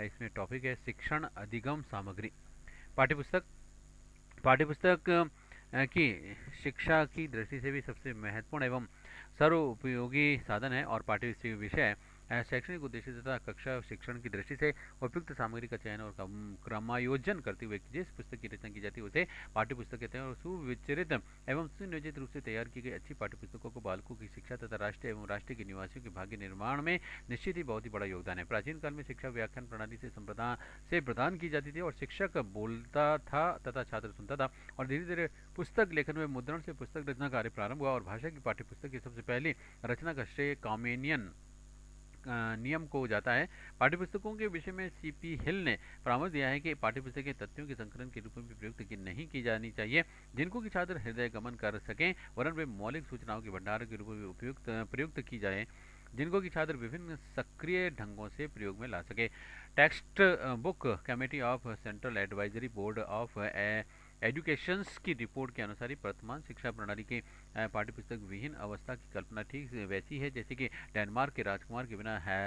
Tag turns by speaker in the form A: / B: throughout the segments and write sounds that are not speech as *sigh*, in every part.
A: इसमें टॉपिक है शिक्षण अधिगम सामग्री पाठ्यपुस्तक पाठ्यपुस्तक की शिक्षा की दृष्टि से भी सबसे महत्वपूर्ण एवं सर्वोपयोगी साधन है और पाठ्य विषय शैक्षणिक उद्देश्य तथा कक्षा शिक्षण की दृष्टि से उपयुक्त सामग्री का चयन और क्रमायोजन करते हुए जिस पुस्तक की रचना की जाती है उसे पाठ्य पुस्तक कहते हैं और सुविचरित एवं सुनियोजित रूप से तैयार की गई अच्छी पाठ्य पुस्तकों को बालकों की शिक्षा तथा राष्ट्रीय एवं राष्ट्रीय के निवासियों के भाग्य निर्माण में निश्चित ही बहुत ही बड़ा योगदान है प्राचीन काल में शिक्षा व्याख्यान प्रणाली से संप्रदान से प्रदान की जाती थी और शिक्षक बोलता था तथा छात्र सुनता था और धीरे धीरे पुस्तक लेखन में मुद्रण से पुस्तक रचना कार्य प्रारंभ हुआ और भाषा की पाठ्य पुस्तक की सबसे पहली रचना का श्रेय कॉमेनियन नियम को जाता है पाठ्यपुस्तकों के विषय में सीपी हिल ने परामर्श दिया है कि पाठ्यपुस्तक के तथ्यों के संकलन के रूप में प्रयुक्त की नहीं की जानी चाहिए जिनको कि छात्र हृदय गमन कर सकें वरन वे मौलिक सूचनाओं के भंडार के रूप में उपयुक्त प्रयुक्त की जाए जिनको कि छात्र विभिन्न सक्रिय ढंगों से प्रयोग में ला सके text book committee of central advisory board of education की रिपोर्ट के अनुसार वर्तमान शिक्षा प्रणाली के पाठ्य पुस्तक विहीन अवस्था की कल्पना ठीक वैसी है जैसे कि डेनमार्क के राजकुमार के बिना है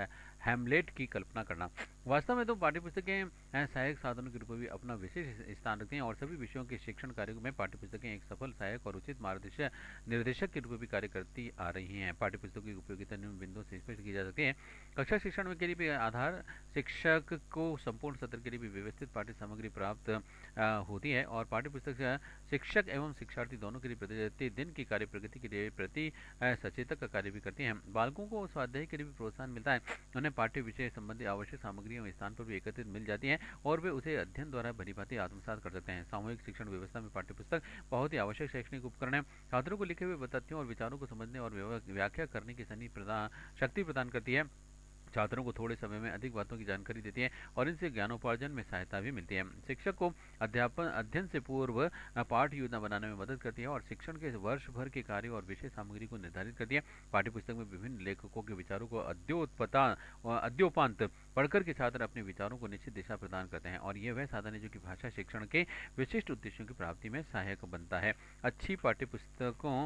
A: हेमलेट की कल्पना करना वास्तव में तो पाठ्य पुस्तकें सहायक साधनों के रूप में भी अपना विशेष स्थान रखती हैं और सभी विषयों के शिक्षण कार्य में पाठ्यपुस्तकें एक सफल सहायक और उचित मार्गदर्शक निर्देशक के रूप में भी कार्य करती आ रही हैं पाठ्यपुस्तकों की उपयोगिता निम्न बिंदुओं से स्पष्ट की जा सकती है कक्षा शिक्षण के लिए भी आधार शिक्षक को संपूर्ण सत्र के लिए भी व्यवस्थित पाठ्य सामग्री प्राप्त होती है और पाठ्यपुस्तक शिक्षक एवं शिक्षार्थी दोनों के लिए प्रतिदिन की कार्य प्रगति के लिए प्रति सचेतक का कार्य भी करती हैं बालकों को स्वाध्याय के लिए भी प्रोत्साहन मिलता है उन्हें पाठ्य विषय संबंधी आवश्यक सामग्री एवं स्थान पर भी एकत्रित मिल जाती है और वे उसे अध्ययन द्वारा भली भाती आत्मसात कर सकते हैं सामूहिक शिक्षण व्यवस्था में पाठ्यपुस्तक बहुत ही आवश्यक शैक्षणिक उपकरण है छात्रों को लिखे हुए बताती और विचारों को समझने और व्याख्या करने की शनि प्रदान शक्ति प्रदान करती है छात्रों को थोड़े समय में अधिक बातों की जानकारी देती है और इनसे ज्ञानोपार्जन में सहायता भी मिलती है शिक्षक को अध्यापन अध्ययन से पूर्व पाठ योजना बनाने में मदद करती है और शिक्षण के वर्ष भर के कार्य और विषय सामग्री को निर्धारित करती है पाठ्यपुस्तक में विभिन्न लेखकों के विचारों को अद्योत्पता अद्योपांत पढ़कर के छात्र अपने विचारों को निश्चित दिशा प्रदान करते हैं और यह वह साधन है जो कि भाषा शिक्षण के विशिष्ट उद्देश्यों की प्राप्ति में सहायक बनता है अच्छी पाठ्यपुस्तकों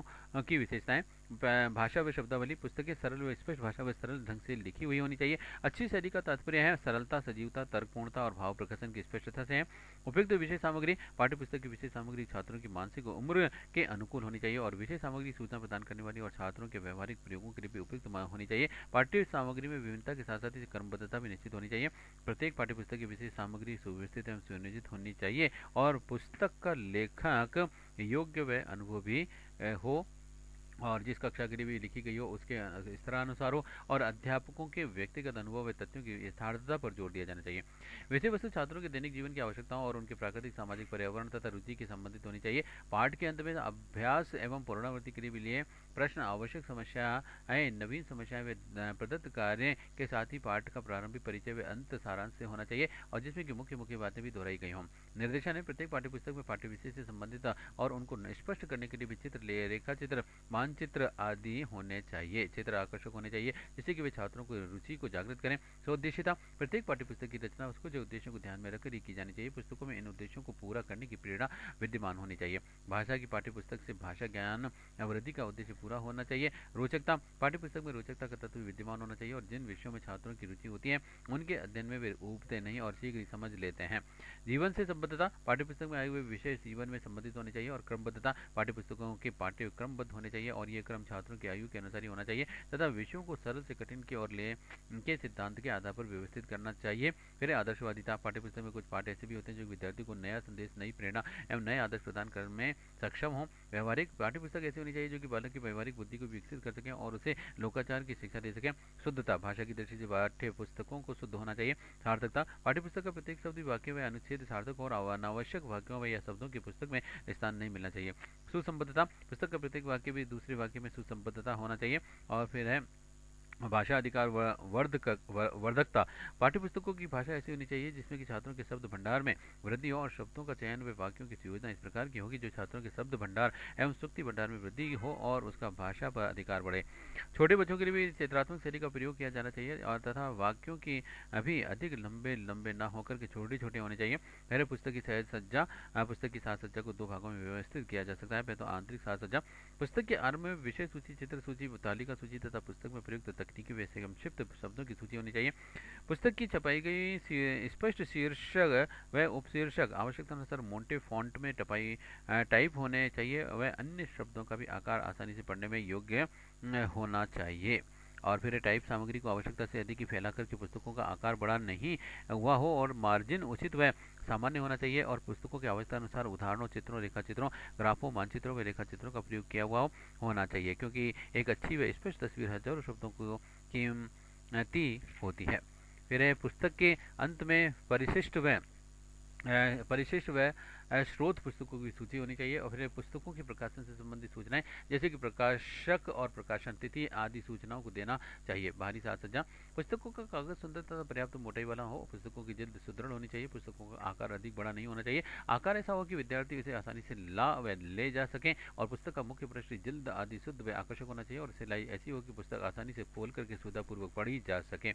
A: की विशेषताएं भाषा व शब्दावली पुस्तकें सरल व स्पष्ट भाषा व सरल ढंग से लिखी हुई होनी चाहिए अच्छी शैली का तात्पर्य है सरलता सजीवता तर्कपूर्णता और भाव प्रकर्षण की स्पष्टता से है उपयुक्त विषय सामग्री पाठ्यपुस्तक की विषय सामग्री छात्रों की मानसिक उम्र के अनुकूल होनी चाहिए और विषय सामग्री सूचना प्रदान करने वाली और छात्रों के व्यवहारिक प्रयोगों के लिए भी उपयुक्त होनी चाहिए पाठ्य सामग्री में विभिन्नता के साथ साथ इसे क्रमबद्धता भी निश्चित होनी चाहिए प्रत्येक पाठ्यपुस्तक की विषय सामग्री सुव्यवस्थित एवं सुनियोजित होनी चाहिए और पुस्तक का लेखक योग्य व अनुभवी हो और जिस कक्षा के लिए भी लिखी गई हो उसके स्तरानुसार हो और अध्यापकों के व्यक्तिगत अनुभव व तथ्यों की यथार्थता पर जोर दिया जाना चाहिए विषय वस्तु छात्रों के दैनिक जीवन की आवश्यकताओं और उनके प्राकृतिक सामाजिक पर्यावरण तथा रुचि के संबंधित होनी चाहिए पाठ के अंत में अभ्यास एवं पुनरावृत्ति के लिए प्रश्न आवश्यक समस्या है नवीन समस्याएं वे प्रदत्त कार्य के साथ ही पाठ का प्रारंभिक परिचय वे अंत सारांश से होना चाहिए और जिसमें कि मुख्य मुख्य बातें भी दोहराई गई हों निर्देशा ने प्रत्येक पाठ्यपुस्तक में पाठ्य विषय से संबंधित और उनको स्पष्ट करने के लिए भी चित्र रेखा चित्र मानचित्र आदि होने चाहिए चित्र आकर्षक होने चाहिए जिससे कि वे छात्रों को रुचि को जागृत करें स्वउद्देश्यता प्रत्येक पाठ्यपुस्तक की रचना उसको जो उद्देश्यों को ध्यान में रखकर ही की जानी चाहिए पुस्तकों में इन उद्देश्यों को पूरा करने की प्रेरणा विद्यमान होनी चाहिए भाषा की पाठ्यपुस्तक से भाषा ज्ञान वृद्धि का उद्देश्य पूरा होना चाहिए रोचकता पाठ्य पुस्तक में रोचकता का तत्व विद्यमान होना चाहिए और जिन विषयों में छात्रों की रुचि होती है उनके अध्ययन में वे उबते नहीं और शीघ्र समझ लेते हैं जीवन से संबद्धता पाठ्यपुस्तक में आए हुए विषय जीवन में संबंधित होने चाहिए और क्रमबद्धता पाठ्यपुस्तकों के पाठ्य क्रमबद्ध होने चाहिए और ये क्रम छात्रों की आयु के अनुसार ही होना चाहिए तथा विषयों को सरल से कठिन की ओर ले के सिद्धांत के आधार पर व्यवस्थित करना चाहिए फिर आदर्शवादिता पाठ्यपुस्तक में कुछ पाठ ऐसे भी होते हैं जो विद्यार्थी को नया संदेश नई प्रेरणा एवं नए आदर्श प्रदान करने में सक्षम हो व्यवहारिक पाठ्यपुस्तक ऐसी होनी चाहिए जो कि बालक की व्यवहारिक बुद्धि को विकसित कर सकें और उसे लोकाचार की शिक्षा दे सकें शुद्धता भाषा की दृष्टि से पाठ्य पुस्तकों को शुद्ध होना चाहिए सार्थकता पाठ्य पुस्तक का प्रत्येक शब्द वाक्य व अनुच्छेद सार्थक और अनावश्यक वाक्यों व या शब्दों की पुस्तक में स्थान नहीं मिलना चाहिए सुसंबद्धता पुस्तक का प्रत्येक वाक्य भी दूसरे वाक्य में सुसंबद्धता होना चाहिए और फिर है भाषा अधिकार वर्ध वर्धकता पाठ्यपुस्तकों की भाषा ऐसी होनी चाहिए जिसमें कि छात्रों के शब्द भंडार में वृद्धि हो और शब्दों का चयन व वाक्यों की सुयोजना इस प्रकार की होगी जो छात्रों के शब्द भंडार एवं सुक्ति भंडार में वृद्धि हो और उसका भाषा पर अधिकार बढ़े छोटे बच्चों के लिए भी चित्रात्मक शैली का प्रयोग किया जाना चाहिए और तथा वाक्यों की अभी अधिक लंबे लंबे न होकर के छोटे छोटे होने चाहिए पहले पुस्तक की सहज सज्जा पुस्तक की साज सज्जा को दो भागों में व्यवस्थित किया जा सकता है पहले तो आंतरिक साज सज्जा पुस्तक के आरंभ में विषय सूची चित्र सूची तालिका सूची तथा पुस्तक में प्रयुक्त तकनीकी वैसे संक्षिप्त शब्दों की सूची होनी चाहिए पुस्तक की छपाई गई स्पष्ट शीर्षक व उपशीर्षक आवश्यकता अनुसार मोटे फॉन्ट में टपाई टाइप होने चाहिए वह अन्य शब्दों का भी आकार आसानी से पढ़ने में योग्य होना चाहिए और फिर टाइप सामग्री को आवश्यकता से अधिक फैला करके पुस्तकों का आकार बड़ा नहीं हुआ हो और मार्जिन उचित व सामान्य होना चाहिए और पुस्तकों की आवश्यकता अनुसार उदाहरणों चित्रों रेखा चित्रों ग्राफों मानचित्रों व रेखा चित्रों का प्रयोग किया हुआ होना चाहिए क्योंकि एक अच्छी व स्पष्ट तस्वीर हजारों शब्दों को कीमती होती है फिर पुस्तक के अंत में परिशिष्ट व परिशिष्ट व स्रोत पुस्तकों की सूची होनी चाहिए और फिर पुस्तकों के प्रकाशन से संबंधित सूचनाएं जैसे कि प्रकाशक और प्रकाशन तिथि आदि सूचनाओं को देना चाहिए बाहरी साज सज्जा पुस्तकों का कागज सुंदर तथा पर्याप्त मोटाई वाला हो पुस्तकों की जल्द सुदृढ़ होनी चाहिए पुस्तकों का आकार अधिक बड़ा नहीं होना चाहिए आकार ऐसा हो कि विद्यार्थी इसे आसानी से ला व ले जा सकें और पुस्तक का मुख्य प्रश्न जल्द आदि शुद्ध व आकर्षक होना चाहिए और सिलाई ऐसी हो कि पुस्तक आसानी से खोल करके सुविधापूर्वक पढ़ी जा सके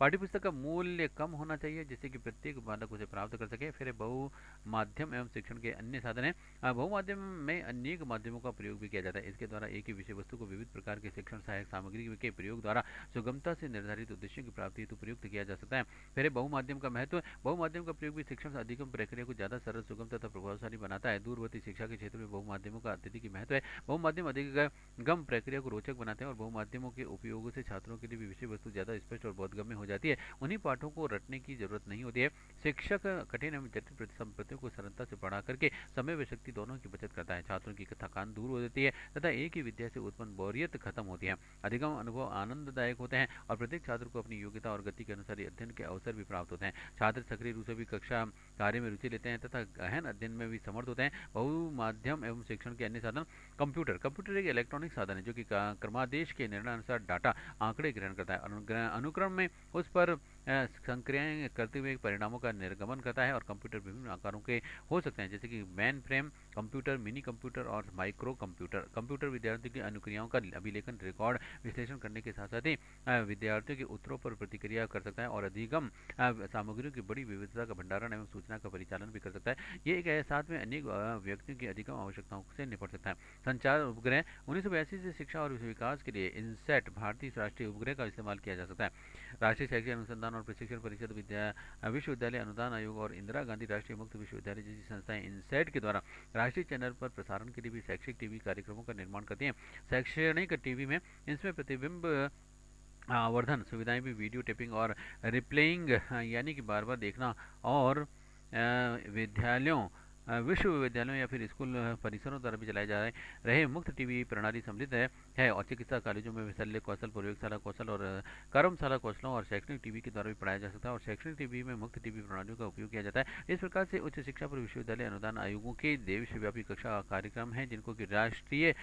A: पाठ्यपुस्तक का मूल्य कम होना चाहिए जिससे कि प्रत्येक बालक उसे प्राप्त कर सके फिर बहु माध्यम एवं शिक्षण के अन्य साधन है बहुमाध्यम में अनेक माध्यमों का प्रयोग भी किया जाता है इसके द्वारा एक ही विषय वस्तु को विविध प्रकार के शिक्षण सहायक सामग्री के प्रयोग द्वारा सुगमता से निर्धारित उद्देश्यों की प्राप्ति हेतु प्रयुक्त किया जा सकता है फिर बहुमाध्यम का महत्व बहुमाध्यम का प्रयोग भी शिक्षण अधिकम प्रक्रिया को ज्यादा सरल सुगम तथा प्रभावशाली बनाता है दूरवर्ती शिक्षा के क्षेत्र में बहुमाध्यमों का अत्यधिक महत्व है बहुमाध्यम अधिकम प्रक्रिया को रोचक बनाते हैं और बहुमाध्यमों के उपयोग से छात्रों के लिए विषय वस्तु ज्यादा स्पष्ट और बोधगम्य हो जाती है उन्हीं पाठों को रटने की जरूरत नहीं होती है शिक्षक कठिन एवं जटिल संपत्तियों को सरलता से बढ़ा करके समय व शक्ति दोनों की बचत करता है छात्रों की थकान दूर हो जाती है तथा एक ही विद्या से उत्पन्न बोरियत खत्म होती है अधिगम अनुभव आनंददायक होते हैं और प्रत्येक छात्र को अपनी योग्यता और गति के अनुसार अध्ययन के अवसर भी प्राप्त होते हैं छात्र सक्रिय रूप से भी कक्षा कार्य में रुचि लेते हैं तथा गहन अध्ययन में भी समर्थ होते हैं बहुमाध्यम एवं शिक्षण के अन्य साधन कंप्यूटर कंप्यूटर एक इलेक्ट्रॉनिक साधन है जो कि क्रमादेश के निर्णय अनुसार डाटा आंकड़े ग्रहण करता है अनुक्रम में उस पर संक्रियाएं करते हुए परिणामों का निर्गमन करता है और कंप्यूटर विभिन्न आकारों के हो सकते हैं जैसे कि mainframe computer mini computer और माइक्रो कंप्यूटर कंप्यूटर विद्यार्थियों की अनुक्रियाओं का अभिलेखन रिकॉर्ड विश्लेषण करने के साथ साथ ही विद्यार्थियों के उत्तरों पर प्रतिक्रिया कर सकता है और अधिगम सामग्रियों की बड़ी विविधता का भंडारण एवं सूचना का परिचालन भी कर सकता है ये एक साथ में अनेक व्यक्तियों की अधिगम आवश्यकताओं से निपट सकता है संचार उपग्रह उन्नीस से शिक्षा और विकास के लिए इनसेट भारतीय राष्ट्रीय उपग्रह का इस्तेमाल किया जा सकता है राष्ट्रीय शैक्षिक अनुसंधान और प्रशिक्षण परिषद विश्वविद्यालय अनुदान आयोग और इंदिरा गांधी राष्ट्रीय मुक्त विश्वविद्यालय जैसी संस्थाएं इनसेट के द्वारा राष्ट्रीय चैनल पर प्रसारण के लिए भी शैक्षिक टीवी कार्यक्रमों का निर्माण करते हैं शैक्षणिक टीवी में इसमें प्रतिबिंब वर्धन सुविधाएं भी वीडियो टेपिंग और रिप्लेइंग यानी कि बार बार देखना और विद्यालयों विश्वविद्यालयों या फिर स्कूल परिसरों द्वारा भी चलाए जा रहे रहे मुक्त टीवी प्रणाली सम्मिलित है, है और चिकित्सा कॉलेजों में विशल्य कौशल प्रयोगशाला कौशल और कर्मशाला कौशलों और शैक्षणिक टीवी के द्वारा भी पढ़ाया जा सकता है और शैक्षणिक टीवी में मुक्त टीवी प्रणालियों का उपयोग किया जाता है इस प्रकार से उच्च शिक्षा पर विश्वविद्यालय अनुदान आयोगों के देशव्यापी कक्षा कार्यक्रम है जिनको कि राष्ट्रीय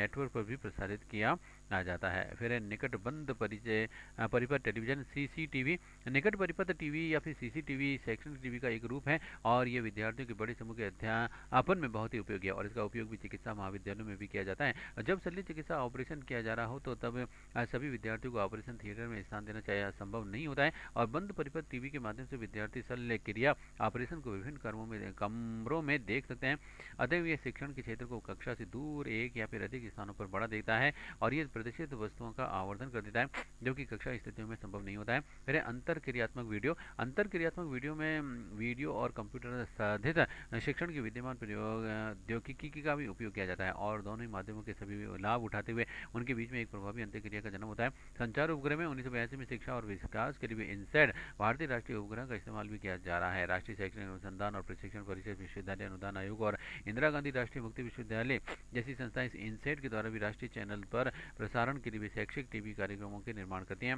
A: नेटवर्क पर भी प्रसारित किया आ जाता है फिर निकट बंद परिचय परिपथ टेलीविजन सीसीटीवी निकट परिपथ टीवी या फिर सीसीटीवी सेक्शन टीवी का एक रूप है और ये विद्यार्थियों के बड़े समूह के अध्यापन में बहुत ही उपयोगी है और इसका उपयोग भी चिकित्सा महाविद्यालयों में भी किया जाता है जब शल्य चिकित्सा ऑपरेशन किया जा रहा हो तो तब सभी विद्यार्थियों को ऑपरेशन थिएटर में स्थान देना चाहिए संभव नहीं होता है और बंद परिपथ टीवी के माध्यम से विद्यार्थी शल्य क्रिया ऑपरेशन को विभिन्न कर्मों में कमरों में देख सकते हैं अतएव ये शिक्षण के क्षेत्र को कक्षा से दूर एक या फिर अधिक स्थानों पर बड़ा देखता है और ये प्रदर्शित वस्तुओं का आवर्धन कर देता है जो कि कक्षा स्थितियों में संभव नहीं होता है फिर अंतर क्रियात्मक वीडियो अंतर क्रियात्मक वीडियो में वीडियो और कंप्यूटर साधित शिक्षण की विद्यमान प्रयोग प्रौद्योगिकी का भी उपयोग किया जाता है और दोनों ही माध्यमों के सभी लाभ उठाते हुए उनके बीच में एक प्रभावी अंत्यक्रिया का जन्म होता है संचार उपग्रह में उन्नीस में शिक्षा और विकास के लिए इनसेड भारतीय राष्ट्रीय उपग्रह का इस्तेमाल भी किया जा रहा है राष्ट्रीय शैक्षणिक अनुसंधान और प्रशिक्षण परिषद विश्वविद्यालय अनुदान आयोग और इंदिरा गांधी राष्ट्रीय मुक्ति विश्वविद्यालय जैसी संस्थाएं इनसेट के द्वारा भी राष्ट्रीय चैनल पर प्रसारण के लिए भी शैक्षिक टीवी कार्यक्रमों के निर्माण करती हैं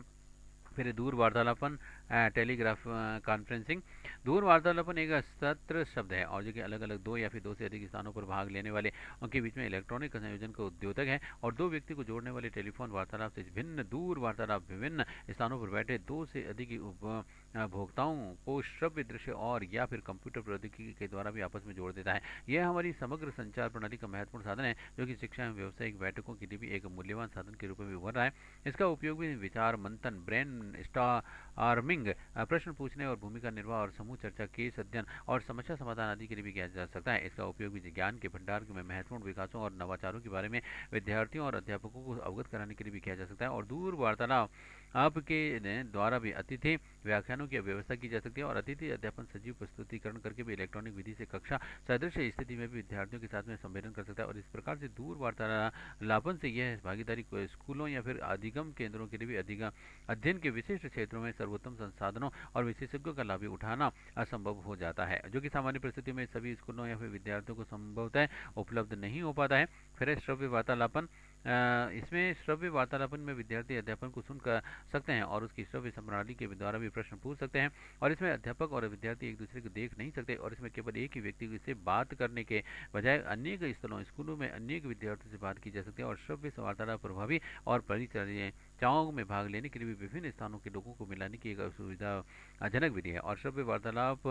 A: फिर दूर वार्तालापन टेलीग्राफ कॉन्फ्रेंसिंग दूर वार्तालापन एक सत्र शब्द है और जो कि अलग अलग दो या फिर दो से अधिक स्थानों पर भाग लेने वाले उनके बीच में इलेक्ट्रॉनिक संयोजन का उद्योतक है और दो व्यक्ति को जोड़ने वाले टेलीफोन वार्तालाप से भिन्न दूर वार्तालाप विभिन्न स्थानों पर बैठे दो से अधिक भोक्ताओं को श्रव्य दृश्य और या फिर कंप्यूटर प्रौद्योगिकी के द्वारा भी आपस में जोड़ देता है यह हमारी समग्र संचार प्रणाली का महत्वपूर्ण साधन है जो कि शिक्षा एवं व्यवसायिक बैठकों के लिए भी एक मूल्यवान साधन के रूप में उभर रहा है इसका उपयोग भी विचार मंथन ब्रेन स्टार्मिंग प्रश्न पूछने और भूमिका निर्वाह और समूह चर्चा केस अध्ययन और समस्या समाधान आदि के लिए भी किया जा सकता है इसका उपयोग भी ज्ञान के भंडार में महत्वपूर्ण विकासों और नवाचारों के बारे में विद्यार्थियों और अध्यापकों को अवगत कराने के लिए भी किया जा सकता है और दूर वार्तालाप आपके द्वारा भी अतिथि व्याख्यानों की व्यवस्था की जा सकती है और अतिथि अध्यापन सजीव प्रस्तुतिकरण करके भी इलेक्ट्रॉनिक विधि से कक्षा सदृश स्थिति में भी विद्यार्थियों के साथ में सम्मेलन कर सकता है और इस प्रकार से दूर वार्तालापन से यह भागीदारी स्कूलों या फिर अधिगम केंद्रों के लिए भी अधिगम अध्ययन के विशिष्ट क्षेत्रों में सर्वोत्तम संसाधनों और विशेषज्ञों का लाभ उठाना असंभव हो जाता है जो कि सामान्य परिस्थिति में सभी स्कूलों या फिर विद्यार्थियों को संभवतः उपलब्ध नहीं हो पाता है फिर श्रव्य वार्तालापन इसमें श्रव्य वार्तालापन में विद्यार्थी अध्यापन को सुन कर सकते हैं और उसकी श्रव्य संप्रणाली के द्वारा भी प्रश्न पूछ सकते हैं और इसमें अध्यापक और विद्यार्थी एक दूसरे को देख नहीं सकते और इसमें केवल एक ही व्यक्ति से बात करने के बजाय अनेक स्थलों स्कूलों में अनेक विद्यार्थियों से बात की जा सकती है और श्रव्य वार्तालाप प्रभावी और परिचर्चाओं में भाग लेने के लिए भी विभिन्न स्थानों के लोगों को मिलाने की एक सुविधाजनक विधि है और श्रव्य वार्तालाप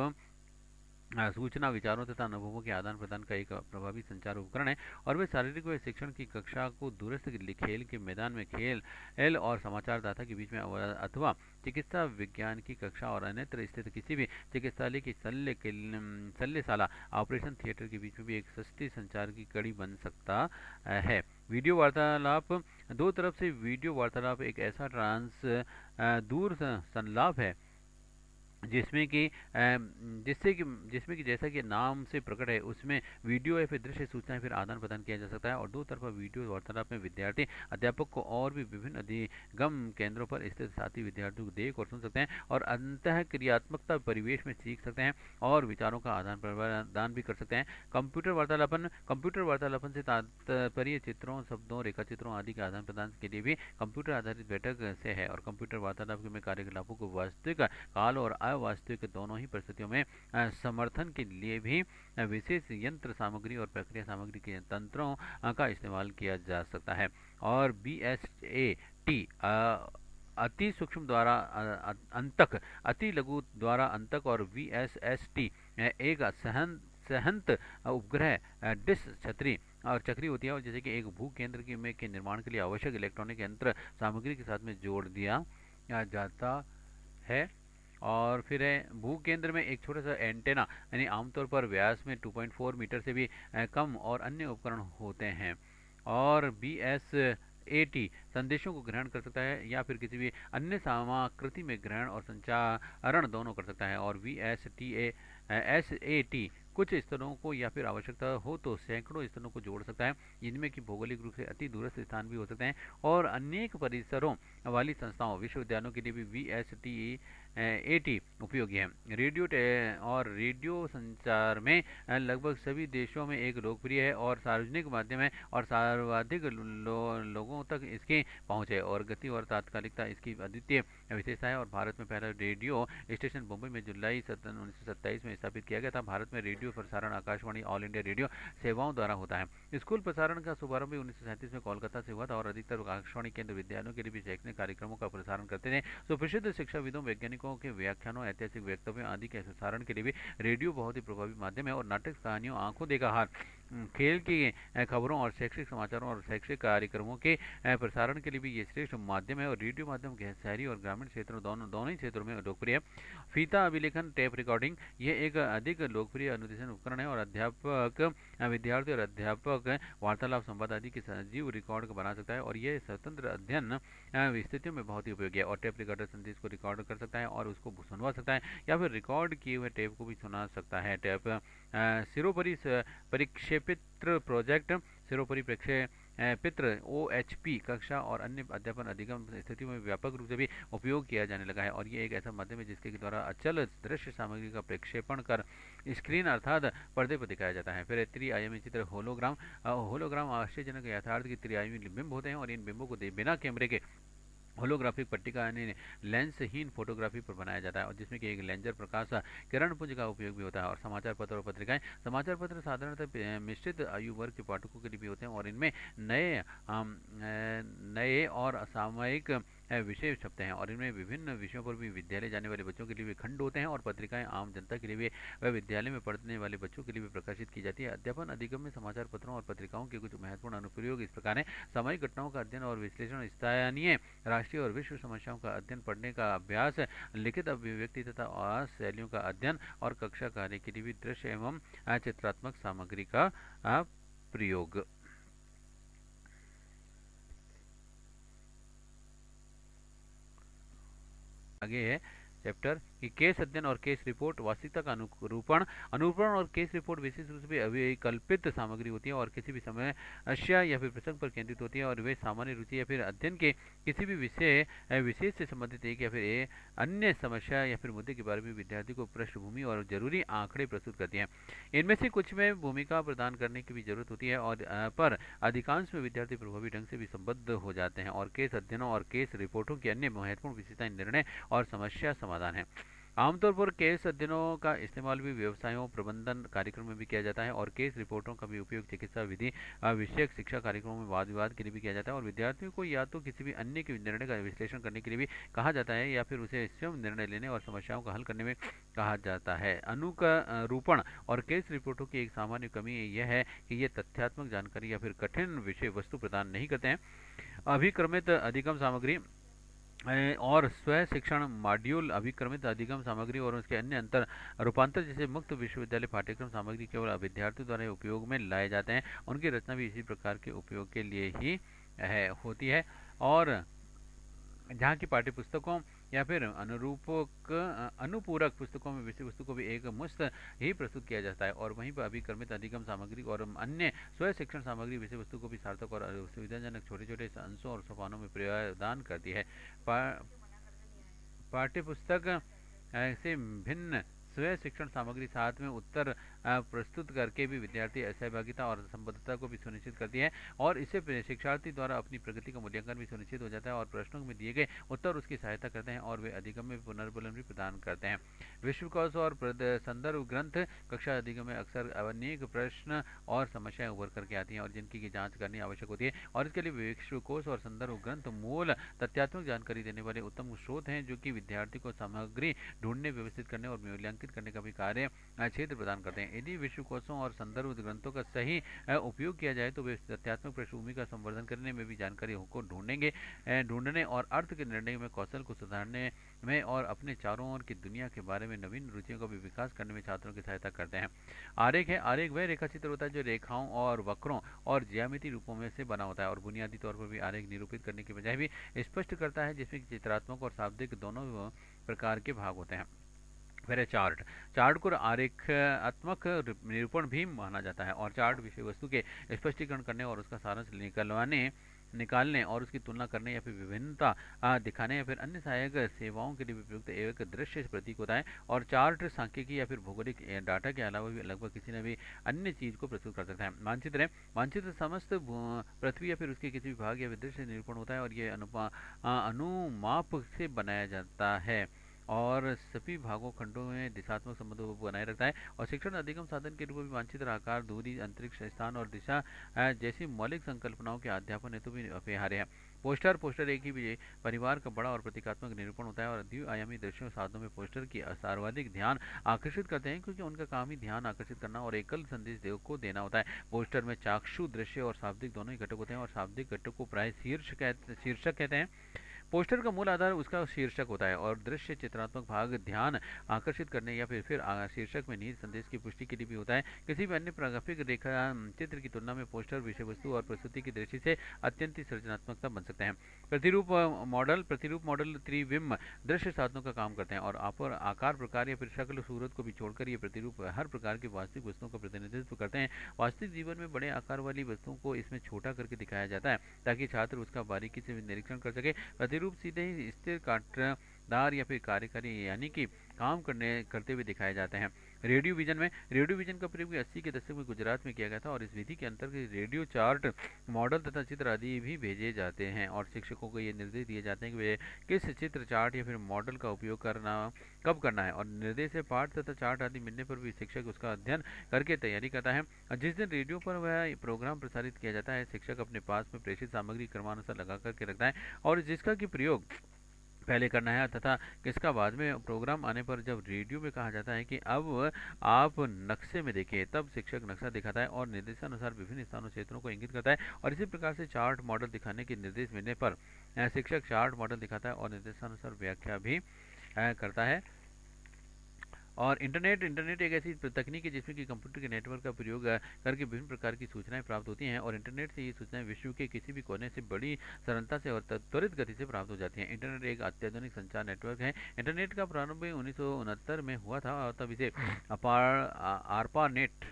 A: सूचना विचारों तथा अनुभवों के आदान प्रदान का एक प्रभावी संचार उपकरण है और वे शारीरिक व शिक्षण की कक्षा को दूरस्थ खेल के मैदान में खेल एल और समाचारदाता के बीच में अथवा चिकित्सा विज्ञान की कक्षा और अन्यत्र स्थित किसी भी चिकित्सालय की शल्य शल्यशाला ऑपरेशन थिएटर के बीच में भी एक सस्ती संचार की कड़ी बन सकता है वीडियो वार्तालाप दो तरफ से वीडियो वार्तालाप एक ऐसा ट्रांस दूर संलाप है जिसमें कि जिससे कि जिसमें कि जैसा कि नाम से प्रकट है उसमें वीडियो या फिर दृश्य सूचनाएं फिर आदान प्रदान किया जा सकता है और दो तरफा वीडियो वार्तालाप में विद्यार्थी अध्यापक को और भी विभिन्न अधिगम केंद्रों पर स्थित साथी विद्यार्थियों को देख और सुन सकते हैं और अंत क्रियात्मकता परिवेश में सीख सकते हैं और विचारों का आदान प्रदान भी कर सकते हैं कंप्यूटर वार्तालापन कंप्यूटर वार्तालापन से तात्पर्य चित्रों शब्दों रेखा चित्रों आदि के आदान प्रदान के लिए भी कंप्यूटर आधारित बैठक से है और कंप्यूटर वार्तालाप में कार्यकलापों को वास्तविक काल और अवास्तविक दोनों ही परिस्थितियों में समर्थन के लिए भी विशेष यंत्र सामग्री और प्रक्रिया सामग्री के तंत्रों का इस्तेमाल किया जा सकता है और बी एस ए टी अति सूक्ष्म द्वारा अंतक अति लघु द्वारा अंतक और वी एस एस टी एक सहन सहंत उपग्रह डिस छतरी और चक्री होती है और जैसे कि एक भू केंद्र की में के निर्माण के लिए आवश्यक इलेक्ट्रॉनिक यंत्र सामग्री के साथ में जोड़ दिया जाता है और फिर है भू केंद्र में एक छोटा सा एंटेना यानी आमतौर पर व्यास में 2.4 मीटर से भी कम और अन्य उपकरण होते हैं और बी एस ए टी संदेशों को ग्रहण कर सकता है या फिर किसी भी अन्य सामाकृति में ग्रहण और संचारण दोनों कर सकता है और V S T A S A T कुछ स्तरों को या फिर आवश्यकता हो तो सैकड़ों स्तरों को जोड़ सकता है जिनमें कि भौगोलिक रूप से अति दूरस्थ स्थान भी हो सकते हैं और अनेक परिसरों वाली संस्थाओं विश्वविद्यालयों के लिए भी वी एस टी एटी उपयोगी है रेडियो और रेडियो संचार में लगभग सभी देशों में एक लोकप्रिय है और सार्वजनिक माध्यम है और सर्वाधिक लो, लोगों तक इसकी पहुंच है और गति और तात्कालिकता इसकी अद्वितीय विशेषता है और भारत में पहला रेडियो स्टेशन मुंबई में जुलाई सतन उन्नीस में स्थापित किया गया था भारत में रेडियो प्रसारण आकाशवाणी ऑल इंडिया रेडियो सेवाओं द्वारा होता है स्कूल प्रसारण का शुभारंभ उन्नीस में कोलकाता से हुआ था और अधिकतर आकाशवाणी केंद्र विद्यालयों के लिए भी शैक्षणिक कार्यक्रमों का प्रसारण करते थे तो प्रसिद्ध शिक्षाविदों वैज्ञानिक दार्शनिकों के व्याख्यानों ऐतिहासिक वक्तव्यों आदि के सारण के लिए भी रेडियो बहुत ही प्रभावी माध्यम है और नाटक कहानियों आंखों देखा हाथ खेल की खबरों और शैक्षिक समाचारों और शैक्षिक कार्यक्रमों के प्रसारण के लिए भी ये श्रेष्ठ माध्यम है और रेडियो माध्यम शहरी और ग्रामीण क्षेत्रों दोनों दोनों ही क्षेत्रों में लोकप्रिय फीता अभिलेखन टेप रिकॉर्डिंग ये एक अधिक लोकप्रिय अनुदेशन उपकरण है और अध्यापक विद्यार्थी और अध्यापक वार्तालाप संवाद आदि के सजीव रिकॉर्ड बना सकता है और यह स्वतंत्र अध्ययन स्थितियों में बहुत ही उपयोगी है और टेप रिकॉर्डर संदेश को रिकॉर्ड कर सकता है और उसको सुनवा सकता है या फिर रिकॉर्ड किए हुए टेप को भी सुना सकता है टेप सिरोपरि परीक्षे पितृ प्रोजेक्ट सर्वोपरि प्रेक्ष्य पितृ ओ एच पी कक्षा और अन्य अध्यापन अधिगम स्थितियों में व्यापक रूप से भी उपयोग किया जाने लगा है और ये एक ऐसा माध्यम है जिसके द्वारा अचल दृश्य सामग्री का प्रक्षेपण कर स्क्रीन अर्थात पर्दे पर दिखाया जाता है फिर त्रिआयामी चित्र होलोग्राम होलोग्राम आश्चर्यजनक यथार्थ की त्रिआयामी बिंब होते हैं और इन बिंबों को बिना कैमरे के होलोग्राफिक पट्टिका यानी लेंसहीन फोटोग्राफी पर बनाया जाता है और जिसमें कि एक लेंजर प्रकाश किरण पुंज का उपयोग भी होता है और समाचार पत्र और पत्रिकाएं समाचार पत्र साधारणतः मिश्रित आयु वर्ग के पाठकों के लिए भी होते हैं और इनमें नए नए और सामयिक विषय शब्द हैं और इनमें विभिन्न विषयों पर भी विद्यालय जाने वाले बच्चों के लिए भी खंड होते हैं और पत्रिकाएं आम जनता के लिए भी वह विद्यालय में पढ़ने वाले बच्चों के लिए भी प्रकाशित की जाती है अध्यापन अधिगम में समाचार पत्रों और पत्रिकाओं के कुछ महत्वपूर्ण अनुप्रयोग इस प्रकार है सामाजिक घटनाओं का अध्ययन और विश्लेषण स्थानीय राष्ट्रीय और विश्व समस्याओं का अध्ययन पढ़ने का अभ्यास लिखित अभिव्यक्ति तथा शैलियों का अध्ययन और कक्षा कार्य के लिए भी दृश्य एवं चित्रात्मक सामग्री का प्रयोग आगे है चैप्टर कि केस अध्ययन और केस रिपोर्ट वास्तविकता का अनुरूपण अनुरूपण और केस रिपोर्ट विशेष रूप से अभिकल्पित सामग्री होती है और किसी भी समय अशिया या फिर प्रसंग पर केंद्रित होती है और वे सामान्य रुचि या फिर अध्ययन के किसी भी विषय विशेष से संबंधित एक या फिर अन्य समस्या या फिर मुद्दे के बारे में विद्यार्थी को पृष्ठभूमि और जरूरी आंकड़े प्रस्तुत करती है इनमें से कुछ में भूमिका प्रदान करने की भी जरूरत होती है और पर अधिकांश में विद्यार्थी प्रभावी ढंग से भी संबद्ध हो जाते हैं और केस अध्ययनों और केस रिपोर्टों की अन्य महत्वपूर्ण विशेषता निर्णय और समस्या समाधान है आमतौर पर केस अध्ययनों का इस्तेमाल भी व्यवसायों प्रबंधन कार्यक्रम में भी किया जाता है और केस रिपोर्टों का भी उपयोग चिकित्सा विधि विषयक शिक्षा कार्यक्रमों में वाद विवाद के लिए भी किया जाता है और विद्यार्थियों को या तो किसी भी अन्य के निर्णय का विश्लेषण करने के लिए भी कहा जाता है या फिर उसे स्वयं निर्णय लेने और समस्याओं का हल करने में कहा जाता है अनुकरूपण और केस रिपोर्टों की एक सामान्य कमी यह है कि ये तथ्यात्मक जानकारी या फिर कठिन विषय वस्तु प्रदान नहीं करते हैं अभिक्रमित अधिकम सामग्री और स्व शिक्षण मॉड्यूल अभिक्रमित अधिगम सामग्री और उसके अन्य अंतर रूपांतर जैसे मुक्त विश्वविद्यालय पाठ्यक्रम सामग्री केवल विद्यार्थियों द्वारा उपयोग में लाए जाते हैं उनकी रचना भी इसी प्रकार के उपयोग के लिए ही है होती है और जहाँ की पाठ्यपुस्तकों या फिर अनुरूपक अनुपूरक पुस्तकों में विषय को भी एक मुश्त ही प्रस्तुत किया जाता है और वहीं पर अभिक्रमित अधिगम सामग्री और अन्य स्वयं शिक्षण सामग्री विषय वस्तु को भी सार्थक और सुविधाजनक छोटे छोटे अंशों और सोपानों में प्रदान करती है पाठ्य पुस्तक से भिन्न स्वयं शिक्षण सामग्री साथ में उत्तर प्रस्तुत करके भी विद्यार्थी सहभागिता और संबद्धता को भी सुनिश्चित करती है और इससे शिक्षार्थी द्वारा अपनी प्रगति का मूल्यांकन भी सुनिश्चित हो जाता है और प्रश्नों में दिए गए उत्तर उसकी सहायता करते हैं और वे अधिगम में पुनर्बलन भी प्रदान करते हैं विश्वकोश और संदर्भ ग्रंथ कक्षा अधिगम में अक्सर अनेक प्रश्न और समस्याएं उभर करके आती हैं और जिनकी जांच करनी आवश्यक होती है और इसके लिए विश्वकोश और संदर्भ ग्रंथ मूल तथ्यात्मक जानकारी देने वाले उत्तम स्रोत हैं जो कि विद्यार्थी को सामग्री ढूंढने व्यवस्थित करने और मूल्यांकित करने का भी कार्य क्षेत्र प्रदान करते हैं यदि विश्व कोशों और संदर्भ ग्रंथों का सही उपयोग किया जाए तो वे तथ्यात्मक पृष्ठभूमि का संवर्धन करने में भी जानकारी को ढूंढेंगे ढूंढने और अर्थ के निर्णय में कौशल को सुधारने में और अपने चारों ओर की दुनिया के बारे में नवीन रुचियों का भी विकास करने में छात्रों की सहायता करते हैं आरेख है आरेख वह रेखा चित्र होता है जो रेखाओं और वक्रों और ज्यामिति रूपों में से बना होता है और बुनियादी तौर पर भी आरेख निरूपित करने के बजाय भी स्पष्ट करता है जिसमें चित्रात्मक और शाब्दिक दोनों प्रकार के भाग होते हैं फिर चार्ट चार्ट को आरेखात्मक निरूपण भी माना जाता है और चार्ट विषय वस्तु के स्पष्टीकरण करने और उसका सारांश निकलवाने निकालने और उसकी तुलना करने या फिर विभिन्नता दिखाने या फिर अन्य सहायक सेवाओं के लिए उपयुक्त एक दृश्य प्रतीक होता है और चार्ट सांख्यिकी या फिर भौगोलिक डाटा के अलावा भी लगभग किसी न भी अन्य चीज को प्रस्तुत कर सकता है मानचित्र है मानचित्र समस्त पृथ्वी या फिर उसके किसी भी भाग या दृश्य निरूपण होता है और ये अनुपा अनुमाप से बनाया जाता है और सभी भागों खंडों में दिशात्मक संबंधों को बनाए रखता है और शिक्षण अधिगम साधन के रूप में वांछित आकार दूरी अंतरिक्ष स्थान और दिशा जैसी मौलिक संकल्पनाओं के अध्यापन हेतु भी अपेहार्य है पोस्टर पोस्टर एक ही परिवार का बड़ा और प्रतीकात्मक निरूपण होता है और द्विआयामी दृश्यों साधनों में पोस्टर की सर्वाधिक ध्यान आकर्षित करते हैं क्योंकि उनका काम ही ध्यान आकर्षित करना और एकल संदेश देव को देना होता है पोस्टर में चाक्षु दृश्य और शाब्दिक दोनों ही घटक होते हैं और शाब्दिक घटक को प्राय शीर्ष कहते शीर्षक कहते हैं पोस्टर का मूल आधार उसका शीर्षक होता है और दृश्य चित्रात्मक भाग ध्यान आकर्षित करने या फिर फिर शीर्षक में निहित संदेश की पुष्टि के लिए भी होता है किसी भी अन्य प्राग्राफिक रेखा चित्र की तुलना में पोस्टर विषय वस्तु और प्रस्तुति की दृष्टि से अत्यंत सृजनात्मकता बन सकते हैं प्रतिरूप मॉडल प्रतिरूप मॉडल त्रिविम्ब दृश्य साधनों का काम करते हैं और आप आकार प्रकार या फिर शक्ल सूरत को भी छोड़कर ये प्रतिरूप हर प्रकार की वास्तविक वस्तुओं का प्रतिनिधित्व करते हैं वास्तविक जीवन में बड़े आकार वाली वस्तुओं को इसमें छोटा करके दिखाया जाता है ताकि छात्र उसका बारीकी से निरीक्षण कर सके रूप सीधे ही स्थिर काटदार या फिर कार्यकारी यानी कि काम करने करते हुए दिखाए जाते हैं रेडियो विजन में रेडियो विजन का प्रयोग अस्सी के दशक में गुजरात में किया गया था और इस विधि के अंतर्गत रेडियो चार्ट मॉडल तथा चित्र आदि भी भेजे जाते हैं और शिक्षकों को ये निर्देश दिए जाते हैं कि वे किस चित्र चार्ट या फिर मॉडल का उपयोग करना कब करना है और निर्देश से पाठ तथा चार्ट आदि मिलने पर भी शिक्षक उसका अध्ययन करके तैयारी करता है जिस दिन रेडियो पर वह प्रोग्राम प्रसारित किया जाता है शिक्षक अपने पास में प्रेषित सामग्री क्रमानुसार लगा करके रखता है और जिसका कि प्रयोग पहले करना है तथा किसका बाद में प्रोग्राम आने पर जब रेडियो में कहा जाता है कि अब आप नक्शे में देखिए तब शिक्षक नक्शा दिखाता है और निर्देशानुसार विभिन्न स्थानों क्षेत्रों को इंगित करता है और इसी प्रकार से चार्ट मॉडल दिखाने के निर्देश मिलने पर शिक्षक चार्ट मॉडल दिखाता है और निर्देशानुसार व्याख्या भी करता है और इंटरनेट इंटरनेट एक ऐसी तकनीक है जिसमें कि कंप्यूटर के नेटवर्क का प्रयोग करके विभिन्न प्रकार की सूचनाएं प्राप्त होती हैं और इंटरनेट से ये सूचनाएं विश्व के किसी भी कोने से बड़ी सरलता से और त्वरित गति से प्राप्त हो जाती हैं इंटरनेट एक अत्याधुनिक संचार नेटवर्क है इंटरनेट का प्रारंभ उन्नीस में हुआ था और तब इसे अपार ARPANET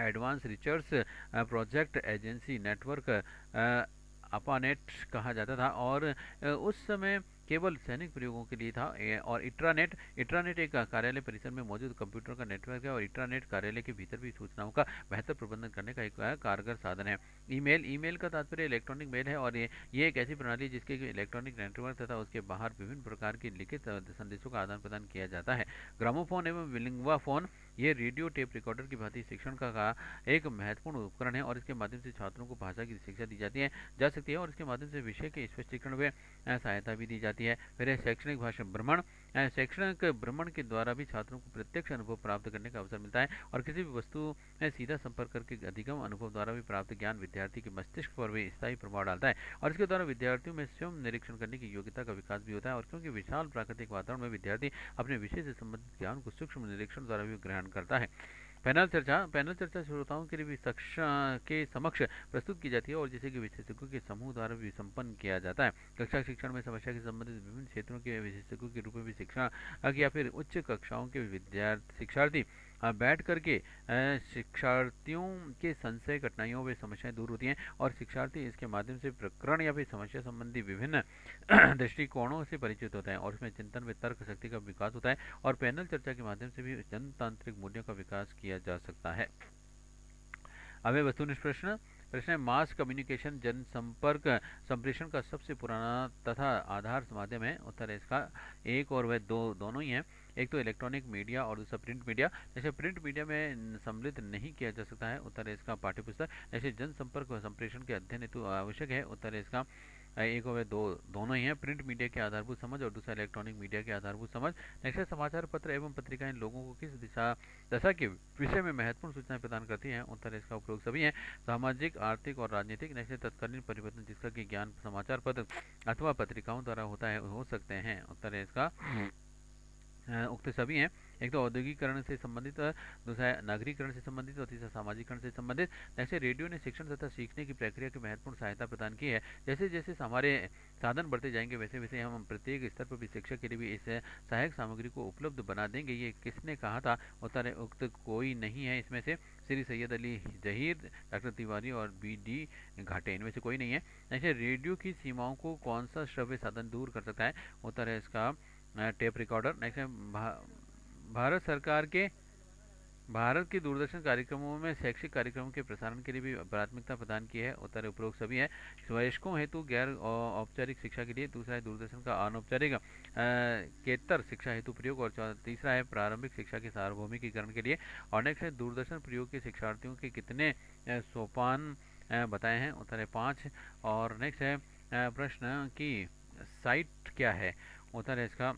A: advance research project agency network ARPANET कहा जाता था और उस समय केवल सैनिक प्रयोगों के लिए था और इट्रानेट इट्रानेट एक कार्यालय परिसर में मौजूद कंप्यूटर का नेटवर्क है और इट्रानेट कार्यालय के भीतर भी सूचनाओं का बेहतर प्रबंधन करने का एक कारगर साधन है ईमेल ईमेल का तात्पर्य इलेक्ट्रॉनिक मेल है और ये ये एक ऐसी प्रणाली जिसके इलेक्ट्रॉनिक नेटवर्क तथा उसके बाहर विभिन्न प्रकार के लिखित संदेशों का आदान प्रदान किया जाता है ग्रामोफोन एवं विलिंगवा फोन ये रेडियो टेप रिकॉर्डर की भांति शिक्षण का, का एक महत्वपूर्ण उपकरण है और इसके माध्यम से छात्रों को भाषा की शिक्षा दी जाती है जा सकती है और इसके माध्यम से विषय के स्पष्टीकरण में सहायता भी दी जाती है जाती है फिर यह शैक्षणिक भाषा भ्रमण शैक्षणिक भ्रमण के द्वारा भी छात्रों को प्रत्यक्ष अनुभव प्राप्त करने का अवसर मिलता है और किसी भी वस्तु में सीधा संपर्क करके अधिगम अनुभव द्वारा भी प्राप्त ज्ञान विद्यार्थी के मस्तिष्क पर भी स्थायी प्रभाव डालता है और इसके द्वारा विद्यार्थियों में स्वयं निरीक्षण करने की योग्यता का विकास भी होता है और क्योंकि विशाल प्राकृतिक वातावरण में विद्यार्थी अपने विषय से संबंधित ज्ञान को सूक्ष्म निरीक्षण द्वारा भी ग्रहण करता है पैनल चर्चा पैनल चर्चा श्रोताओं के लिए के समक्ष प्रस्तुत की जाती है और जिसे कि विशेषज्ञों के समूह द्वारा भी संपन्न किया जाता है कक्षा शिक्षण में समस्या के संबंधित विभिन्न क्षेत्रों के विशेषज्ञों के रूप में भी शिक्षा या फिर उच्च कक्षाओं के विद्यार्थी शिक्षार्थी बैठ करके शिक्षार्थियों के संशय कठिनाइयों वे समस्याएं दूर होती हैं और शिक्षार्थी इसके माध्यम से प्रकरण या फिर समस्या संबंधी विभिन्न *clears throat* दृष्टिकोणों से परिचित होता है और इसमें चिंतन व तर्क शक्ति का विकास होता है और पैनल चर्चा के माध्यम से भी जनतांत्रिक मूल्यों का विकास किया जा सकता है अवय वस्तु निष्प्रश्न प्रश्न प्रश्न है मास कम्युनिकेशन जनसंपर्क संप्रेषण का सबसे पुराना तथा आधार माध्यम है उत्तर है इसका एक और वह दो दोनों ही हैं एक तो इलेक्ट्रॉनिक मीडिया और दूसरा प्रिंट मीडिया जैसे प्रिंट मीडिया में सम्मिलित नहीं किया जा सकता है उत्तर है इसका पाठ्यपुस्तक जैसे जनसंपर्क संप्रेषण के अध्ययन हेतु आवश्यक है उत्तर है इसका एक और दो दोनों ही हैं प्रिंट मीडिया के आधारभूत समझ और दूसरा इलेक्ट्रॉनिक मीडिया के आधारभूत समझ नेक्स्ट समाचार पत्र एवं पत्रिकाएं लोगों को किस दिशा दशा के विषय में महत्वपूर्ण सूचनाएं प्रदान करती हैं उत्तर इसका उपयोग सभी हैं सामाजिक आर्थिक और राजनीतिक नेक्स्ट तत्कालीन परिवर्तन जिसका कि ज्ञान समाचार पत्र अथवा पत्रिकाओं द्वारा होता है हो सकते हैं उत्तर इसका उक्त सभी हैं एक तो औद्योगिकरण से संबंधित दूसरा नागरिकरण से संबंधित और तीसरा सामाजिकरण से संबंधित जैसे रेडियो ने शिक्षण तथा सीखने की प्रक्रिया की महत्वपूर्ण सहायता प्रदान की है जैसे जैसे हमारे साधन बढ़ते जाएंगे वैसे वैसे हम प्रत्येक स्तर पर भी शिक्षा के लिए भी इस सहायक सामग्री को उपलब्ध बना देंगे ये किसने कहा था उत्तर उक्त कोई नहीं है इसमें से श्री सैयद अली जहीर डॉक्टर तिवारी और बी डी घाटे इनमें से कोई नहीं है ऐसे रेडियो की सीमाओं को कौन सा श्रव्य साधन दूर कर सकता है उत्तर है इसका टेप रिकॉर्डर नेक्स्ट है भा, भारत सरकार के भारत के दूरदर्शन कार्यक्रमों में शैक्षिक कार्यक्रमों के प्रसारण के लिए भी प्राथमिकता प्रदान की है उत्तर उपरोक्त सभी है वयस्कों हेतु गैर औपचारिक शिक्षा के लिए दूसरा है दूरदर्शन का अनौपचारिक केतर शिक्षा हेतु प्रयोग और तीसरा है प्रारंभिक शिक्षा के सार्वभौमिकीकरण के लिए और नेक्स्ट है दूरदर्शन प्रयोग के शिक्षार्थियों के कितने सोपान बताए हैं उत्तर है पाँच और नेक्स्ट है प्रश्न की साइट क्या है होता है इसका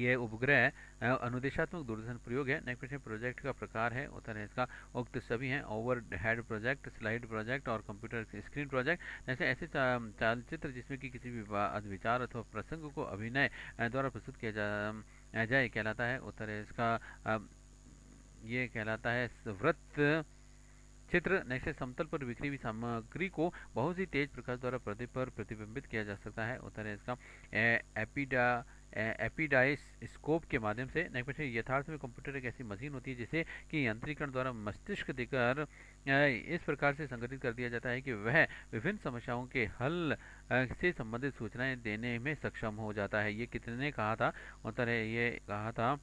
A: ये उपग्रह अनुदेशात्मक दूरदर्शन प्रयोग है नेक्स्ट क्वेश्चन प्रोजेक्ट का प्रकार है उत्तर है इसका उक्त सभी हैं overhead project slide project और कंप्यूटर स्क्रीन प्रोजेक्ट जैसे ऐसे चलचित्र जिसमें कि किसी भी विचार अथवा प्रसंग को अभिनय द्वारा प्रस्तुत किया जा जाए कहलाता है उत्तर है इसका ये कहलाता है व्रत क्षेत्र नैसे समतल पर बिखरी हुई सामग्री को बहुत ही तेज प्रकाश द्वारा पर्दे पर प्रतिबिंबित किया जा सकता है उत्तर है इसका एपिडा एपिडाइस स्कोप के माध्यम से नेक्स्ट क्वेश्चन यथार्थ में कंप्यूटर एक ऐसी मशीन होती है जिसे कि यंत्रीकरण द्वारा मस्तिष्क देकर इस प्रकार से संगठित कर दिया जाता है कि वह विभिन्न समस्याओं के हल से संबंधित सूचनाएं देने में सक्षम हो जाता है ये कितने कहा था उत्तर है ये कहा था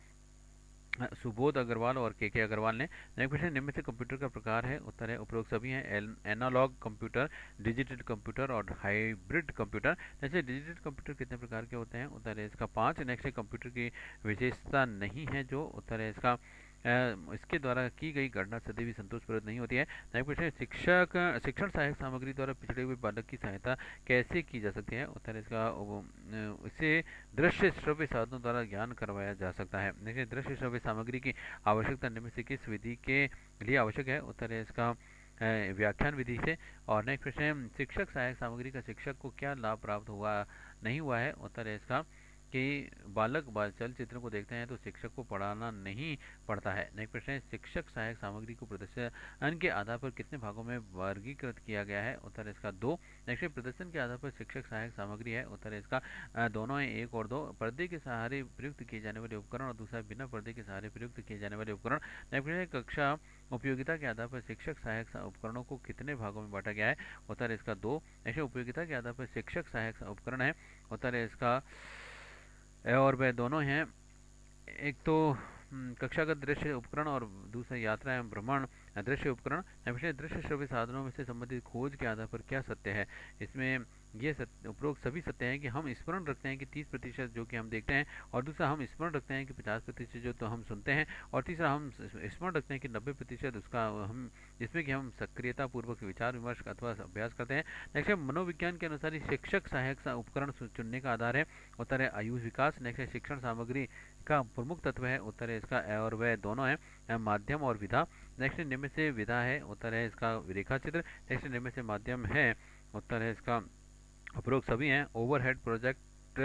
A: सुबोध अग्रवाल और के के अग्रवाल ने नेक्स्ट क्वेश्चन निम्न से कंप्यूटर का प्रकार है उत्तर है उपरोक्त सभी हैं एनालॉग कंप्यूटर डिजिटल कंप्यूटर और हाइब्रिड कंप्यूटर जैसे डिजिटल कंप्यूटर कितने प्रकार के होते हैं उत्तर है इसका पाँच नेक्स्ट है कंप्यूटर की विशेषता नहीं है जो उत्तर है इसका इसके द्वारा की गई गणना सदैव भी संतोषप्रद नहीं होती है नेक्स्ट क्वेश्चन शिक्षक शिक्षण सहायक सामग्री द्वारा पिछड़े हुए बालक की सहायता कैसे की जा सकती है उत्तर इसका उसे दृश्य श्रव्य साधनों द्वारा ज्ञान करवाया जा सकता है देखिए दृश्य श्रव्य सामग्री की आवश्यकता निम्न से किस विधि के लिए आवश्यक है उत्तर है इसका व्याख्यान विधि से और नेक्स्ट क्वेश्चन शिक्षक सहायक सामग्री का शिक्षक को क्या लाभ प्राप्त हुआ नहीं हुआ है उत्तर है इसका कि बालक बाल चलचित्र को देखते हैं तो शिक्षक को पढ़ाना नहीं पड़ता है नेक्स्ट प्रश्न है शिक्षक सहायक सामग्री को प्रदर्शन के आधार पर कितने भागों में वर्गीकृत किया गया है उत्तर इसका दो नेक्स्ट प्रदर्शन के आधार पर शिक्षक सहायक सामग्री है उत्तर इसका दोनों है एक और दो पर्दे के सहारे प्रयुक्त किए जाने वाले उपकरण और दूसरा बिना पर्दे के सहारे प्रयुक्त किए जाने वाले उपकरण नेक्स्ट कक्षा उपयोगिता के आधार पर शिक्षक सहायक उपकरणों को कितने भागों में बांटा गया है उत्तर इसका दो नेक्स्ट उपयोगिता के आधार पर शिक्षक सहायक उपकरण है उत्तर इसका और वह दोनों हैं एक तो हम्म, कक्षागत दृश्य उपकरण और दूसरे यात्रा एवं भ्रमण दृश्य उपकरण दृश्य श्रव्य साधनों में से संबंधित खोज के आधार पर क्या सत्य है इसमें ये सत्य उपरोक्त सभी सत्य हैं कि हम स्मरण रखते हैं कि तीस प्रतिशत जो कि हम देखते हैं और दूसरा हम स्मरण रखते हैं कि पचास प्रतिशत जो तो हम सुनते हैं और तीसरा हम स्मरण रखते हैं कि नब्बे प्रतिशत उसका हम जिसमें कि हम सक्रियता पूर्वक विचार विमर्श अथवा अभ्यास करते हैं नेक्स्ट है मनोविज्ञान के अनुसार ही शिक्षक सहायक उपकरण चुनने का आधार है उत्तर है आयुष विकास नेक्स्ट है शिक्षण सामग्री का प्रमुख तत्व है उत्तर है इसका ए और वह दोनों है माध्यम और विधा नेक्स्ट निम्न से विधा है उत्तर है इसका रेखा चित्र नेक्स्ट निम्न से माध्यम है उत्तर है इसका उपरोक्त सभी हैं ओवरहेड प्रोजेक्ट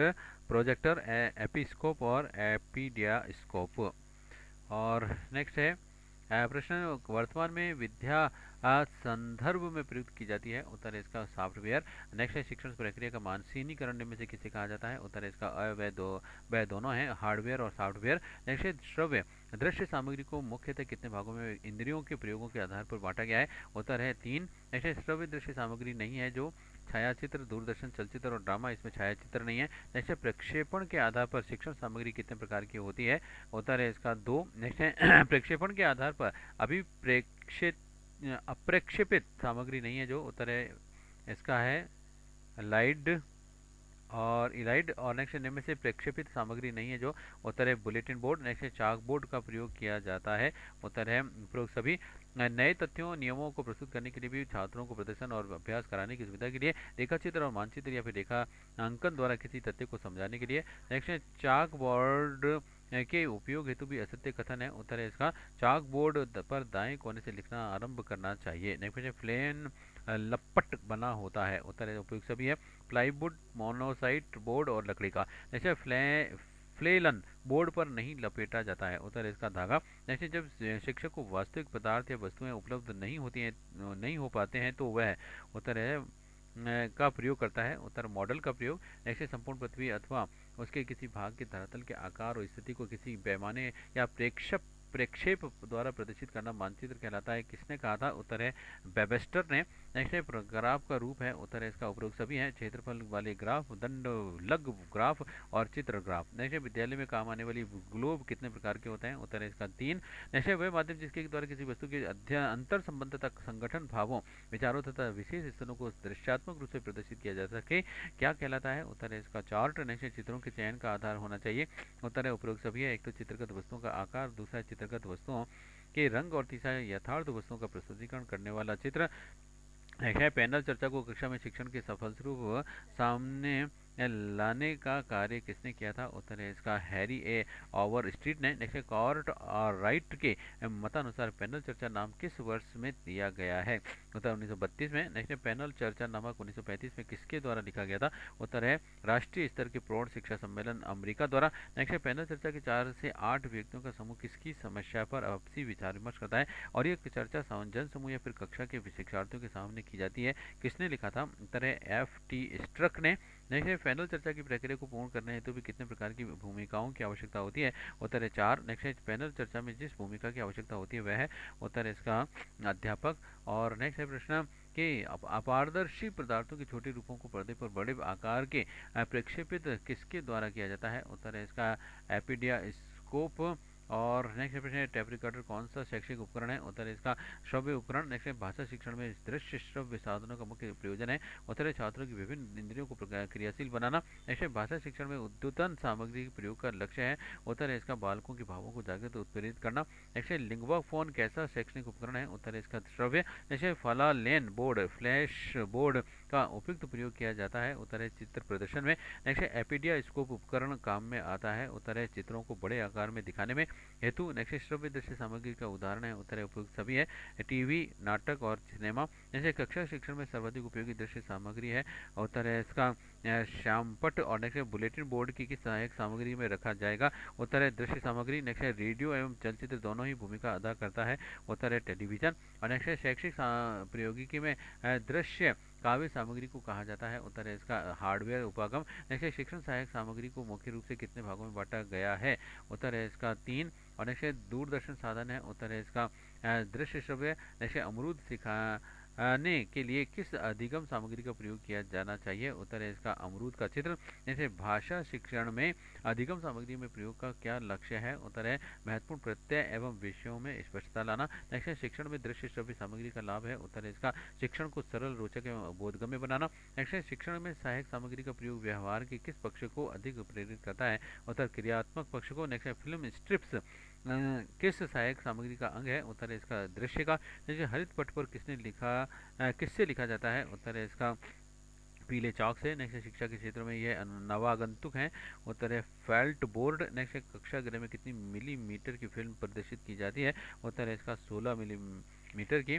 A: प्रोजेक्टर एपिस्कोप और एपीडियास्कोप और नेक्स्ट है प्रश्न वर्तमान में विद्या संदर्भ में प्रयुक्त की जाती है उत्तर इसका सॉफ्टवेयर नेक्स्ट है शिक्षण प्रक्रिया का मानसीनीकरण में से किसे कहा जाता है उत्तर इसका अ दो वह दोनों है हार्डवेयर और सॉफ्टवेयर नेक्स्ट है श्रव्य दृश्य सामग्री को मुख्यतः कितने भागों में इंद्रियों के प्रयोगों के आधार पर बांटा गया है उत्तर है तीन नेक्स्ट है श्रव्य दृश्य सामग्री नहीं है जो छायाचित्र दूरदर्शन चलचित्र और ड्रामा इसमें छायाचित्र नहीं है नेक्स्ट है प्रक्षेपण के आधार पर शिक्षण सामग्री कितने प्रकार की होती है होता है इसका दो नेक्स्ट है *clears throat* प्रक्षेपण के आधार पर अभी प्रेक्षित अप्रक्षेपित सामग्री नहीं है जो उत्तर है इसका है लाइड और इलाइड और नेक्स्ट निम्न से प्रक्षेपित सामग्री नहीं है जो उत्तर है bulletin board next chalk board का प्रयोग किया जाता है उत्तर है उपरोक्त सभी नए तथ्यों नियमों को प्रस्तुत करने के लिए भी छात्रों को प्रदर्शन और अभ्यास कराने की सुविधा के लिए रेखा चित्र और मानचित्र या फिर रेखा अंकन द्वारा किसी तथ्य को समझाने के लिए नेक्स्ट चाक बोर्ड के उपयोग हेतु भी असत्य कथन है उत्तर है इसका चाक बोर्ड पर दाएं कोने से लिखना आरंभ करना चाहिए नेक्स्ट फ्लेन लपट बना होता है उत्तर उपयुक्त सभी है प्लाईवुड मोनोसाइट बोर्ड और लकड़ी का नेक्स्ट फ्ले फ्लेलन बोर्ड पर नहीं लपेटा जाता है उत्तर इसका धागा जैसे जब शिक्षक को वास्तविक पदार्थ या वस्तुएं उपलब्ध नहीं होती हैं नहीं हो पाते हैं तो वह उत्तर है का प्रयोग करता है उत्तर मॉडल का प्रयोग जैसे संपूर्ण पृथ्वी अथवा उसके किसी भाग के धरातल के आकार और स्थिति को किसी पैमाने या प्रेक्षक प्रक्षेप द्वारा प्रदर्शित करना मानचित्र कहलाता है किसने कहा था उत्तर है बेबेस्टर ने नेक्स्ट ग्राफ का रूप है उत्तर है इसका उपयोग सभी है क्षेत्रफल वाले ग्राफ दंड लग ग्राफ और चित्र ग्राफ नेक्स्ट विद्यालय में काम आने वाली ग्लोब कितने प्रकार के होते हैं उत्तर है इसका तीन नेक्स्ट है वह माध्यम जिसके द्वारा किसी वस्तु के अध्ययन अंतर संबंध तक संगठन भावों विचारों तथा विशेष स्थलों को दृश्यात्मक रूप से प्रदर्शित किया जा सके क्या कहलाता है उत्तर है इसका चार्ट नेक्स्ट चित्रों के चयन का आधार होना चाहिए उत्तर है उपयोग सभी है एक तो चित्रगत वस्तुओं का आकार दूसरा चित्र जगत वस्तुओं के रंग और तीसरा यथार्थ वस्तुओं का प्रस्तुतिकरण करने वाला चित्र है पैनल चर्चा को कक्षा में शिक्षण के सफल स्वरूप सामने लाने का कार्य किसने किया था उत्तर है इसका हैरी ए ओवर स्ट्रीट ने देखिए कॉर्ट और राइट के मतानुसार पैनल चर्चा नाम किस वर्ष में दिया गया है उत्तर 1932 में देखिए पैनल चर्चा नामक 1935 में किसके द्वारा लिखा गया था उत्तर है राष्ट्रीय स्तर के प्रौढ़ शिक्षा सम्मेलन अमेरिका द्वारा नेक्स्ट पैनल चर्चा के चार से आठ व्यक्तियों का समूह किसकी समस्या पर आपसी विचार विमर्श करता है और यह चर्चा जन समूह या फिर कक्षा के शिक्षार्थियों के सामने की जाती है किसने लिखा था उत्तर है एफ टी स्ट्रक ने नेक्स्ट है पैनल चर्चा की प्रक्रिया को पूर्ण करने हेतु भी कितने प्रकार की भूमिकाओं की आवश्यकता होती है उत्तर है चार नेक्स्ट है पैनल चर्चा में जिस भूमिका की आवश्यकता होती है वह है उत्तर है इसका अध्यापक और नेक्स्ट है प्रश्न के अपारदर्शी पदार्थों के छोटे रूपों को पर्दे पर बड़े आकार के प्रक्षेपित किसके द्वारा किया जाता है उत्तर है इसका एपिडिया स्कोप और नेक्स्ट प्रश्न है टेप रिकॉर्डर कौन सा शैक्षिक उपकरण है उत्तर इसका श्रव्य उपकरण नेक्स्ट है भाषा शिक्षण में दृश्य श्रव्य साधनों का मुख्य प्रयोजन है उत्तर है छात्रों की विभिन्न इंद्रियों को क्रियाशील बनाना नेक्स्ट भाषा शिक्षण में उद्यतन सामग्री के प्रयोग का लक्ष्य है उत्तर है इसका बालकों के भावों को जागृत उत्प्रेरित करना नेक्स्ट है लिंगवा फोन कैसा शैक्षणिक उपकरण है उत्तर है इसका श्रव्य नेक्स्ट है लेन बोर्ड फ्लैश बोर्ड का उपयुक्त प्रयोग किया जाता है उत्तर है चित्र प्रदर्शन में नेक्स्ट है एपीडिया स्कोप उपकरण काम में आता है उत्तर है चित्रों को बड़े आकार में दिखाने में हेतु नेक्स्ट स्टॉप दृश्य सामग्री का उदाहरण है उत्तर उपयुक्त सभी है टीवी नाटक और सिनेमा जैसे कक्षा शिक्षण में सर्वाधिक उपयोगी दृश्य सामग्री है उत्तर है इसका श्यामपट और नेक्स्ट बुलेटिन बोर्ड की किस सहायक सामग्री में रखा जाएगा उत्तर है दृश्य सामग्री नेक्स्ट रेडियो एवं चलचित्र दोनों ही भूमिका अदा करता है उत्तर है टेलीविजन और नेक्स्ट शैक्षिक प्रयोगिकी में दृश्य काव्य सामग्री को कहा जाता है उत्तर है इसका हार्डवेयर उपागम नेक्स्ट शिक्षण सहायक सामग्री को मुख्य रूप से कितने भागों में बांटा गया है उत्तर है इसका तीन और नेक्स्ट दूरदर्शन साधन है उत्तर है इसका दृश्य श्रव्य नेक्स्ट अमरूद सिखा ने के लिए किस अधिगम सामग्री का प्रयोग किया जाना चाहिए उत्तर है इसका अमरूद का चित्र जैसे भाषा शिक्षण में अधिगम सामग्री में प्रयोग का क्या लक्ष्य है उत्तर है महत्वपूर्ण प्रत्यय एवं विषयों में स्पष्टता लाना नेक्स्ट है शिक्षण में दृश्य श्रव्य सामग्री का लाभ है उत्तर है इसका शिक्षण को सरल रोचक एवं बोधगम्य बनाना नेक्स्ट है शिक्षण में सहायक सामग्री का प्रयोग व्यवहार के किस पक्ष को अधिक प्रेरित करता है उत्तर क्रियात्मक पक्ष को नेक्स्ट है फिल्म स्ट्रिप्स किस सहायक सामग्री का अंग है उत्तर है इसका दृश्य का जैसे हरित पट पर किसने लिखा किससे लिखा जाता है उत्तर है इसका पीले चौक से नेक्स्ट शिक्षा के क्षेत्र में यह नवागंतुक है उत्तर है फेल्ट बोर्ड नेक्स्ट कक्षा गृह में कितनी मिलीमीटर की फिल्म प्रदर्शित की जाती है उत्तर है इसका सोलह मिलीमीटर की